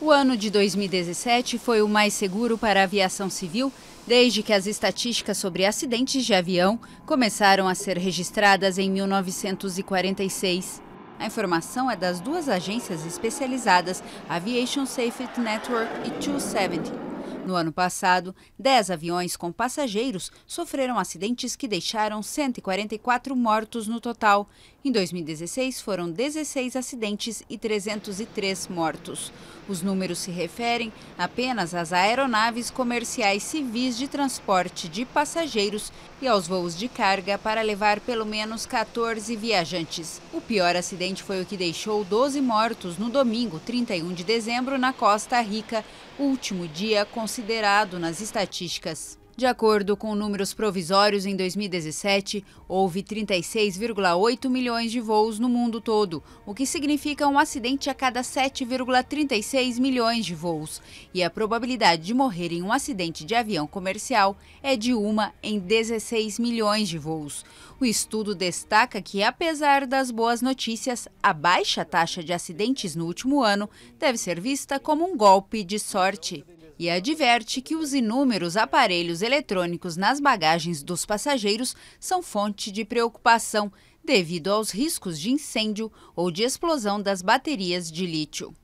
O ano de 2017 foi o mais seguro para a aviação civil desde que as estatísticas sobre acidentes de avião começaram a ser registradas em 1946. A informação é das duas agências especializadas Aviation Safety Network e 270. No ano passado, 10 aviões com passageiros sofreram acidentes que deixaram 144 mortos no total. Em 2016, foram 16 acidentes e 303 mortos. Os números se referem apenas às aeronaves comerciais civis de transporte de passageiros e aos voos de carga para levar pelo menos 14 viajantes. O pior acidente foi o que deixou 12 mortos no domingo, 31 de dezembro, na Costa Rica, último dia considerado nas estatísticas. De acordo com números provisórios, em 2017, houve 36,8 milhões de voos no mundo todo, o que significa um acidente a cada 7,36 milhões de voos. E a probabilidade de morrer em um acidente de avião comercial é de uma em 16 milhões de voos. O estudo destaca que, apesar das boas notícias, a baixa taxa de acidentes no último ano deve ser vista como um golpe de sorte e adverte que os inúmeros aparelhos eletrônicos nas bagagens dos passageiros são fonte de preocupação devido aos riscos de incêndio ou de explosão das baterias de lítio.